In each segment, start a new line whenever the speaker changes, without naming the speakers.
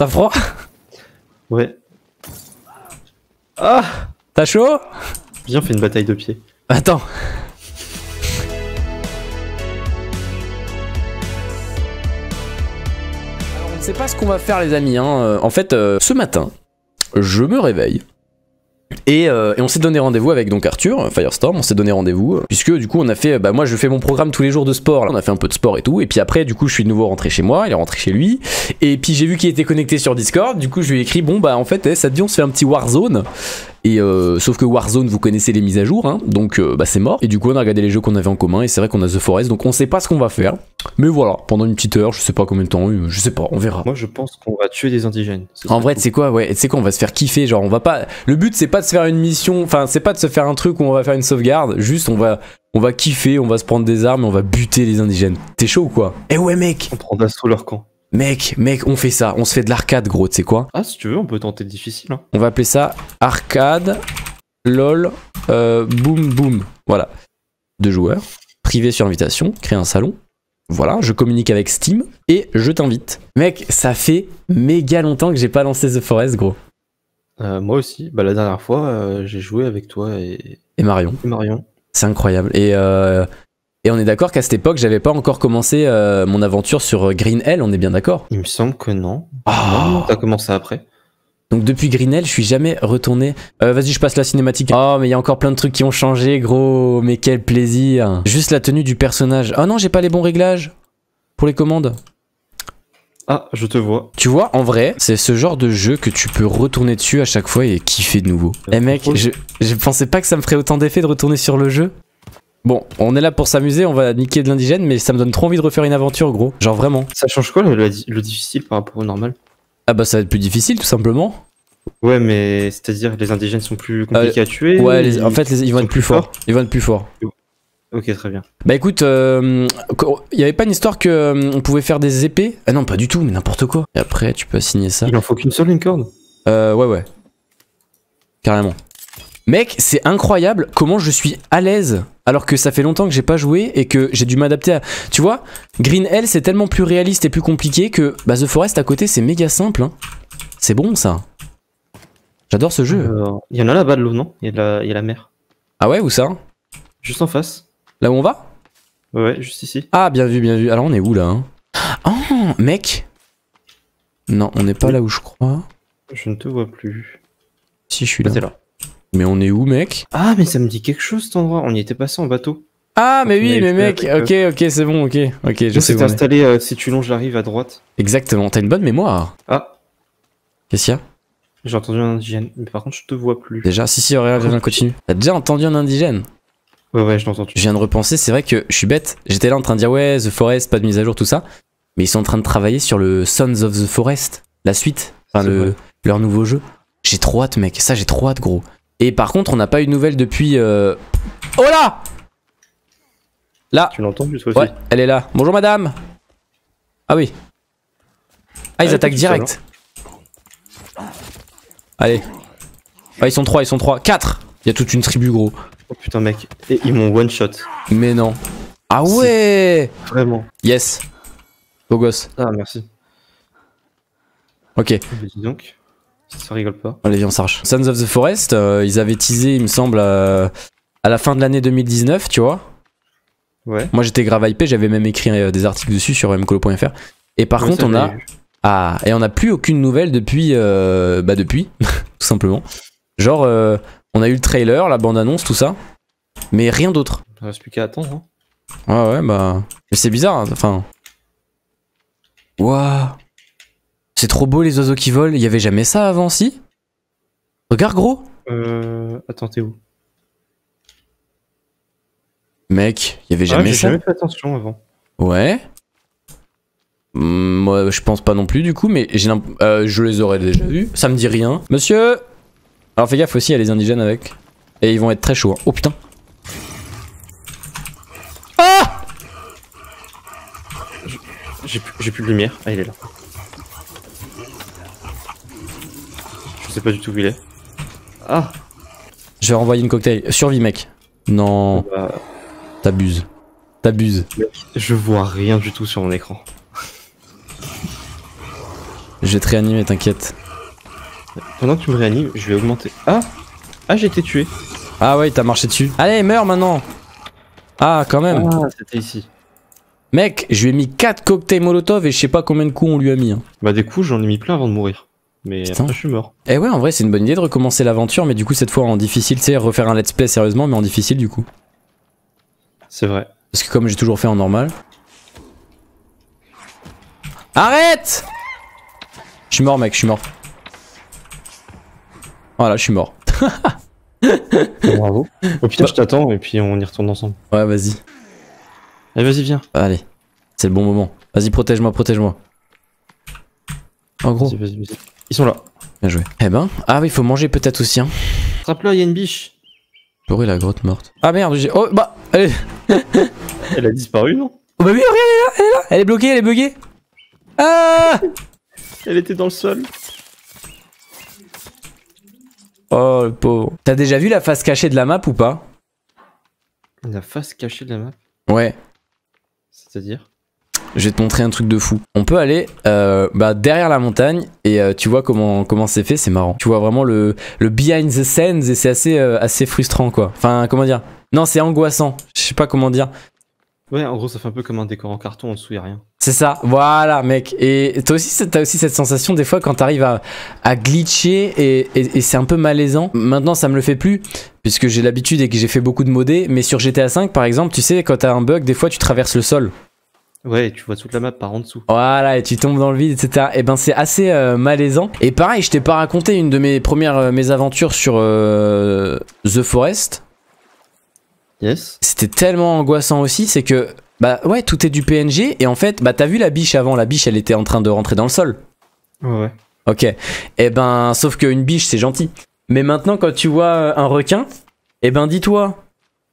T'as froid Ouais. Ah T'as chaud Viens, on fait une bataille de pied. Attends. Alors, on ne sait pas ce qu'on va faire, les amis. Hein. En fait, euh, ce matin, je me réveille. Euh, et, on s'est donné rendez-vous avec donc Arthur, Firestorm, on s'est donné rendez-vous, euh, puisque du coup on a fait, bah moi je fais mon programme tous les jours de sport, là. on a fait un peu de sport et tout, et puis après du coup je suis de nouveau rentré chez moi, il est rentré chez lui, et puis j'ai vu qu'il était connecté sur Discord, du coup je lui ai écrit, bon bah en fait eh, ça te dit on se fait un petit Warzone, et euh, sauf que Warzone, vous connaissez les mises à jour, hein, donc euh, bah, c'est mort. Et du coup, on a regardé les jeux qu'on avait en commun, et c'est vrai qu'on a The Forest, donc on sait pas ce qu'on va faire. Mais voilà, pendant une petite heure, je sais pas combien de temps, euh, je sais pas, on verra. Moi, je pense qu'on va tuer des indigènes. En vrai, c'est quoi, ouais, c'est quoi, on va se faire kiffer, genre on va pas. Le but, c'est pas de se faire une mission, enfin, c'est pas de se faire un truc où on va faire une sauvegarde, juste on va on va kiffer, on va se prendre des armes et on va buter les indigènes. T'es chaud ou quoi Eh ouais mec On prend d'assaut leur camp. Mec, mec, on fait ça. On se fait de l'arcade, gros, tu sais quoi Ah, si tu veux, on peut tenter difficile. Hein. On va appeler ça arcade, lol, euh, boom, boom. Voilà. Deux joueurs, privé sur invitation, créer un salon. Voilà, je communique avec Steam et je t'invite. Mec, ça fait méga longtemps que j'ai pas lancé The Forest, gros. Euh, moi aussi. Bah, la dernière fois, euh, j'ai joué avec toi et... Marion. Et Marion. C'est incroyable. Et et on est d'accord qu'à cette époque, j'avais pas encore commencé euh, mon aventure sur euh, Green Hell, on est bien d'accord Il me semble que non. Ah T'as commencé après. Donc depuis Green Hell, je suis jamais retourné. Euh, vas-y, je passe la cinématique. Oh, mais il y a encore plein de trucs qui ont changé, gros. Mais quel plaisir. Juste la tenue du personnage. oh, non, j'ai pas les bons réglages pour les commandes. Ah, je te vois. Tu vois, en vrai, c'est ce genre de jeu que tu peux retourner dessus à chaque fois et kiffer de nouveau. Eh mec, je, je pensais pas que ça me ferait autant d'effet de retourner sur le jeu. Bon, on est là pour s'amuser, on va niquer de l'indigène, mais ça me donne trop envie de refaire une aventure, gros. Genre vraiment. Ça change quoi le, difficile par rapport au normal Ah bah ça va être plus difficile, tout simplement. Ouais, mais c'est-à-dire les indigènes sont plus euh, compliqués à tuer Ouais, en fait, les, ils vont être plus, forts. Ils vont être plus forts. Ok, très bien. Bah écoute, euh, il y avait pas une histoire que euh, on pouvait faire des épées Ah non, pas du tout, mais n'importe quoi. Et après, tu peux assigner ça. Il en faut qu'une seule, une corde Euh, ouais, ouais. Carrément. Mec, c'est incroyable comment je suis à l'aise alors que ça fait longtemps que j'ai pas joué et que j'ai dû m'adapter à... Tu vois, Green Hell c'est tellement plus réaliste et plus compliqué que bah, The Forest à côté c'est méga simple. Hein. C'est bon ça. J'adore ce jeu. Il y en a là-bas de l'eau, non Il y, a la mer. Ah ouais, où ça Juste en face. Là où on va Ouais, juste ici. Ah, bien vu, bien vu. Alors on est où là Oh, mec Non, on n'est pas là où je crois. Je ne te vois plus. Si, je suis là. là. Mais on est où, mec Ah, mais ça me dit quelque chose cet endroit. On y était passé en bateau. Ah, mais oui, mais mec, euh. ok, ok, c'est bon, ok, ok, je sais. installé, euh, si tu longes j'arrive à droite. Exactement, t'as une bonne mémoire. Ah. Qu'est-ce qu'il y a J'ai entendu un indigène, mais par contre, je te vois plus. Déjà, si, si, regarde, viens, continue. T'as déjà entendu un indigène Ouais, ouais, je l'entends. Je viens de repenser, c'est vrai que je suis bête. J'étais là en train de dire, ouais, The Forest, pas de mise à jour, tout ça. Mais ils sont en train de travailler sur le Sons of the Forest, la suite, enfin, le, leur nouveau jeu. J'ai trop hâte, mec, ça, j'ai trop hâte, gros. Et par contre, on n'a pas eu de nouvelles depuis... Euh... Oh là Là Tu l'entends, plus Ouais, elle est là. Bonjour madame Ah oui. Ah, ils attaquent direct. Allez. Ah, ils sont trois, ils sont trois. Quatre Il y a toute une tribu, gros. Oh putain, mec. Et ils m'ont one shot. Mais non. Ah ouais Vraiment. Yes. Beau gosse. Ah, merci. Ok. donc. Ça rigole pas. Allez, on s'arrache. Sons of the Forest, euh, ils avaient teasé, il me semble, à la fin de l'année 2019, tu vois. Ouais. Moi, j'étais grave hypé, j'avais même écrit euh, des articles dessus sur mcolo.fr. Et par contre, on a. Ah, et on n'a plus aucune nouvelle depuis. Euh, bah, depuis, tout simplement. Genre, on a eu le trailer, la bande-annonce, tout ça. Mais rien d'autre. ne reste plus qu'à attendre. Hein. Ouais, ah ouais, bah. Mais c'est bizarre, hein, enfin. Waouh c'est trop beau les oiseaux qui volent. Il y avait jamais ça avant, si Regarde gros. Euh, attends, t'es Mec, il y avait ah, jamais ça. jamais attention avant. Ouais. Moi, hmm, je pense pas non plus du coup, mais j'ai euh, je les aurais déjà vus. Ça me dit rien. Monsieur Alors fais gaffe aussi, il a les indigènes avec. Et ils vont être très chauds. Hein. Oh putain Ah J'ai plus, plus de lumière. Ah, il est là. je sais pas du tout où il est. Ah Je vais renvoyer une cocktail. Survie, mec. Non. Bah. T'abuses. T'abuses. Je vois rien du tout sur mon écran. je vais te réanimer, t'inquiète. Pendant que tu me réanimes, je vais augmenter. Ah Ah, j'ai été tué. Ah ouais, t'as marché dessus. Allez, meurs maintenant Ah, quand même ah, c'était ici. Mec, je lui ai mis 4 cocktails Molotov et je sais pas combien de coups on lui a mis. Hein. Bah des coups, j'en ai mis plein avant de mourir. Mais je suis mort. Eh ouais, en vrai, c'est une bonne idée de recommencer l'aventure, mais du coup, cette fois en difficile, tu sais, refaire un let's play sérieusement, mais en difficile du coup. C'est vrai. Parce que comme j'ai toujours fait en normal. Arrête Je suis mort, mec, je suis mort. Voilà, je suis mort. Bravo. Au pire, bah. je t'attends et puis on y retourne ensemble. Ouais, vas-y. Allez, vas-y, viens. Bah, allez, c'est le bon moment. Vas-y, protège-moi, protège-moi. En gros. vas -y, vas -y. Ils sont là. Bien joué. Eh ben, ah oui, faut manger peut-être aussi. Hein. le il y a une biche. Pourri la grotte morte. Ah merde, j'ai. Oh bah, elle elle a disparu, non Oh bah oui, regarde, elle est là, elle est là. Elle est bloquée, elle est buggée. Ah Elle était dans le sol. Oh le pauvre. T'as déjà vu la face cachée de la map ou pas La face cachée de la map Ouais. C'est-à-dire je vais te montrer un truc de fou. On peut aller euh, bah, derrière la montagne et euh, tu vois comment comment c'est fait, c'est marrant. Tu vois vraiment le, le behind the scenes et c'est assez, euh, assez frustrant quoi. Enfin, comment dire Non, c'est angoissant. Je sais pas comment dire. Ouais, en gros, ça fait un peu comme un décor en carton, en dessous, y rien. C'est ça, voilà, mec. Et toi aussi, as aussi cette sensation des fois quand t'arrives à, à glitcher et, et, et c'est un peu malaisant. Maintenant, ça me le fait plus, puisque j'ai l'habitude et que j'ai fait beaucoup de modés. Mais sur GTA V, par exemple, tu sais, quand t'as un bug, des fois, tu traverses le sol. Ouais, tu vois toute la map par en dessous. Voilà, et tu tombes dans le vide, etc. Et eh ben c'est assez euh, malaisant. Et pareil, je t'ai pas raconté une de mes premières Mes euh, mésaventures sur euh, The Forest. Yes. C'était tellement angoissant aussi, c'est que bah ouais, tout est du PNG et en fait, bah t'as vu la biche avant, la biche elle était en train de rentrer dans le sol. Ouais. Ok. Et eh ben sauf qu'une biche c'est gentil. Mais maintenant quand tu vois un requin, et eh ben dis-toi,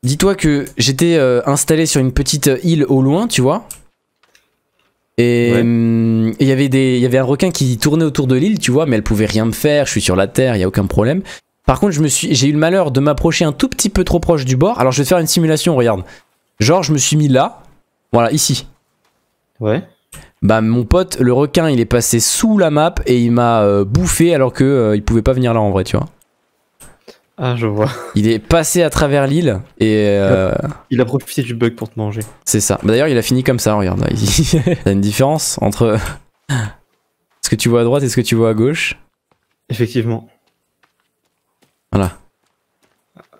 dis-toi que j'étais installé sur une petite île au loin, tu vois, Hum, et il y avait des, il y avait un requin qui tournait autour de l'île, tu vois, mais elle pouvait rien me faire. Je suis sur la terre, il y a aucun problème. Par contre, je me suis, j'ai eu le malheur de m'approcher un tout petit peu trop proche du bord. Alors, je vais faire une simulation. Regarde, genre, je me suis mis là, voilà, ici. Ouais. Bah, mon pote, le requin, il est passé sous la map et il m'a euh, bouffé alors que euh, il pouvait pas venir là en vrai, tu vois. Ah, je vois. Il est passé à travers l'île et. Euh, il a profité du bug pour te manger. C'est ça. Bah, d'ailleurs, il a fini comme ça, regarde. Il y a une différence entre ce que tu vois à droite et ce que tu vois à gauche. Effectivement. Voilà.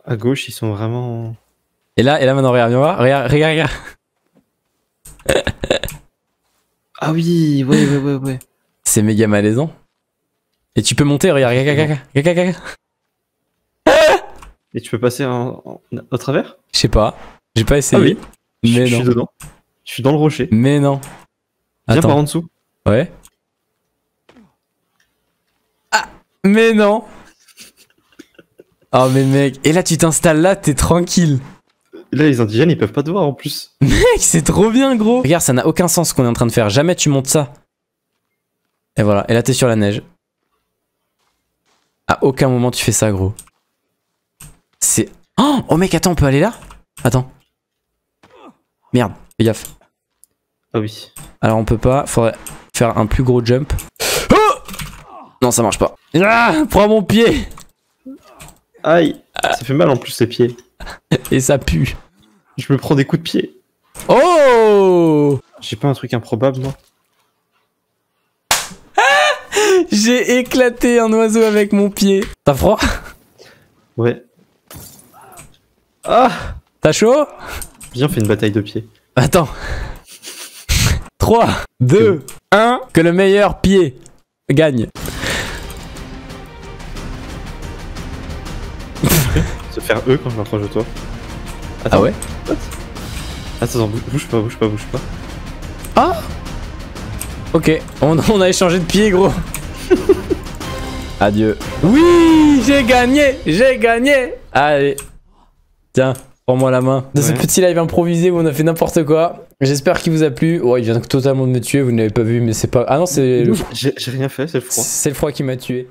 À gauche, ils sont vraiment. Et là, et là maintenant, regarde, viens voir. Regarde, regarde, regarde. ah oui, ouais, ouais, ouais, ouais. C'est méga malaisant. Et tu peux monter, regarde, regarde, regarde, regarde, regarde. Et tu peux passer en, au travers Je sais pas. J'ai pas essayé. Ah oui. Mais non. Je suis dedans. Je suis dans le rocher. Mais non. Viens par en dessous. Ouais. Ah Mais non Oh mais mec, et là tu t'installes là, t'es tranquille. Là les indigènes ils peuvent pas te voir en plus. Mec, c'est trop bien gros. Regarde, ça n'a aucun sens ce qu'on est en train de faire. Jamais tu montes ça. Et voilà, et là t'es sur la neige. À aucun moment tu fais ça gros. Oh, oh mec, attends, on peut aller là Attends. Merde, fais gaffe. Ah oui. Alors on peut pas, faudrait faire un plus gros jump. Oh non, ça marche pas. Ah, prends mon pied Aïe, ça fait mal en plus ces pieds. Et ça pue. Je me prends des coups de pied. Oh J'ai pas un truc improbable, moi. Ah J'ai éclaté un oiseau avec mon pied. T'as froid Ouais. Ah T'as chaud Viens, fait une bataille de pieds. Attends. 3, 2, 1, que le meilleur pied gagne. Se faire E quand je m'approche de toi. Ah ouais Attends, bouge pas, bouge pas, bouge pas. Ah Ok, on, on a échangé de pied gros. Adieu. Oui, j'ai gagné, j'ai gagné. Allez. Tiens, prends-moi la main. De ce petit live improvisé où on a fait n'importe quoi. J'espère qu'il vous a plu. Ouais, il vient totalement de me tuer, vous ne l'avez pas vu, mais c'est pas. Ah non, c'est le. J'ai rien fait, c'est le froid. C'est le froid qui m'a tué.